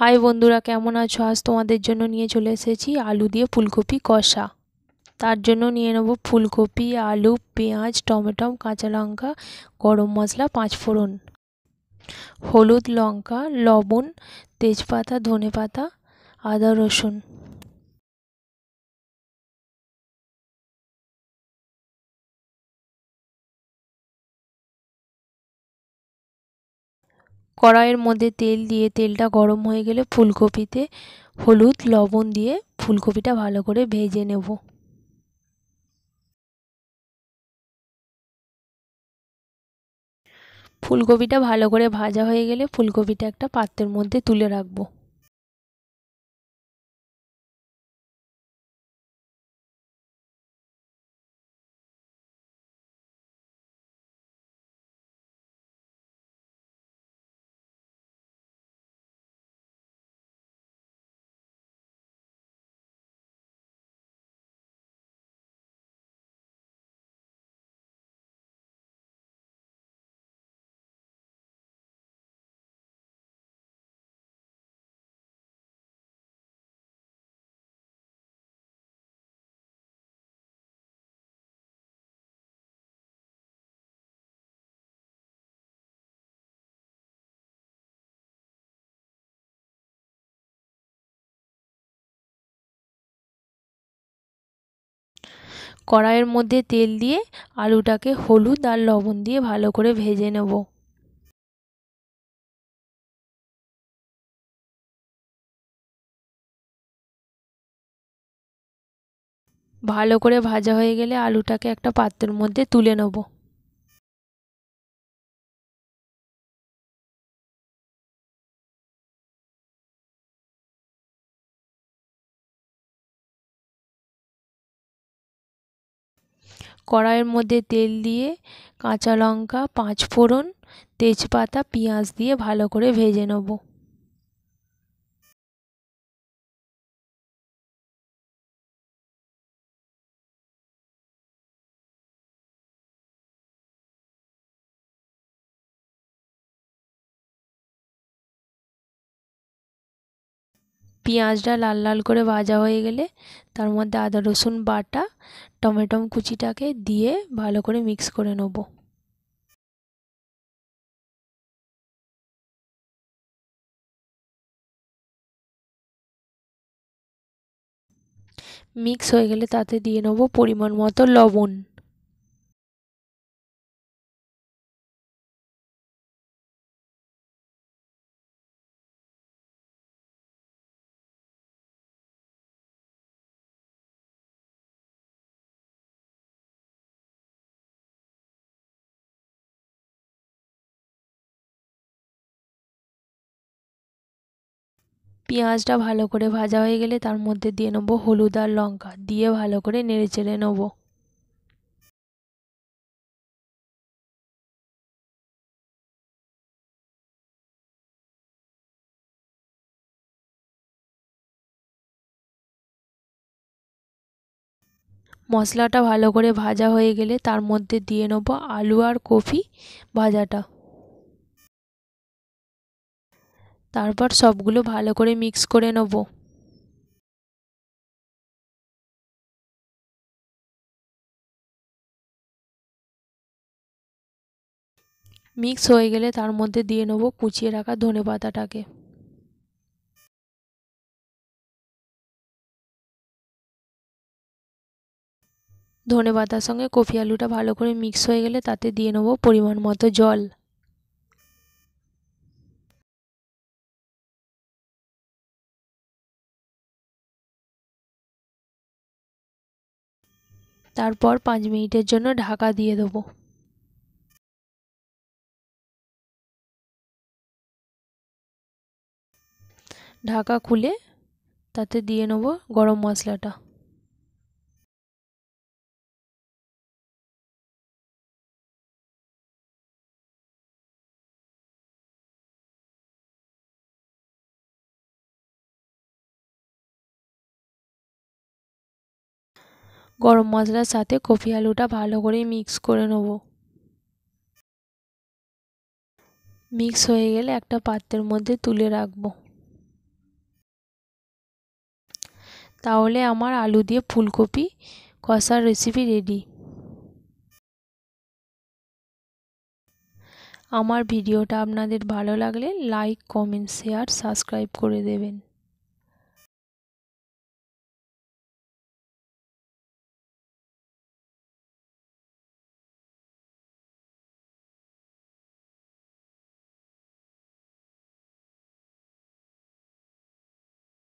high বন্ধুরা কেমন আছো আজ তোমাদের জন্য নিয়ে চলে এসেছি আলু দিয়ে ফুলকপি কষা তার জন্য নিয়ে নেব ফুলকপি আলু পেঁয়াজ টমেটো কাঁচা লঙ্কা গরম মশলা পাঁচ ফোড়ন হলুদ লঙ্কা লবণ তেজপাতা ধনে পাতা আদা রসুন কড়াইয়ের মধ্যে তেল দিয়ে তেলটা গরম হয়ে গেলে ফুলকপিতে হলুদ লবণ দিয়ে ফুলকপিটা ভালো করে ভেজে নেব ফুলকপিটা ভালো করে ভাজা হয়ে গেলে ফুলকপিটা একটা পাত্রের মধ্যে তুলে রাখবো কড়াইয়ের মধ্যে তেল দিয়ে আলুটাকে হলুদ আর লবণ দিয়ে ভালো করে ভেজে নেব ভালো করে ভাজা হয়ে গেলে আলুটাকে একটা পাত্রের মধ্যে তুলে নেবো কড়াইয়ের মধ্যে তেল দিয়ে কাঁচা লঙ্কা পাঁচ ফোড়ন তেজপাতা পেঁয়াজ দিয়ে ভালো করে ভেজে নেব পেঁয়াজটা লাল লাল করে ভাজা হয়ে গেলে তার মধ্যে আদা রসুন বাটা টমেটো কুচিটাকে দিয়ে ভালো করে মিক্স করে নেব মিক্স হয়ে গেলে তাতে দিয়ে নেব পরিমাণ মতো লবণ পেঁয়াজটা ভালো করে ভাজা হয়ে গেলে তার মধ্যে দিয়ে নেবো হলুদ আর লঙ্কা দিয়ে ভালো করে নেড়ে চেড়ে নেব মশলাটা ভালো করে ভাজা হয়ে গেলে তার মধ্যে দিয়ে নেবো আলু আর কপি ভাজাটা তারপর সবগুলো ভালো করে মিক্স করে নেব মিক্স হয়ে গেলে তার মধ্যে দিয়ে নেব কুচিয়ে রাখা ধনে পাতাটাকে ধনে পাতার সঙ্গে কফি আলুটা ভালো করে মিক্স হয়ে গেলে তাতে দিয়ে নেব পরিমাণ মতো জল তারপর পাঁচ মিনিটের জন্য ঢাকা দিয়ে দেবো ঢাকা খুলে তাতে দিয়ে নেবো গরম মশলাটা গরম মশলার সাথে কপি আলুটা ভালো করে মিক্স করে নেব মিক্স হয়ে গেলে একটা পাত্রের মধ্যে তুলে রাখবো তাহলে আমার আলু দিয়ে ফুলকপি কষার রেসিপি রেডি আমার ভিডিওটা আপনাদের ভালো লাগলে লাইক কমেন্ট শেয়ার সাবস্ক্রাইব করে দেবেন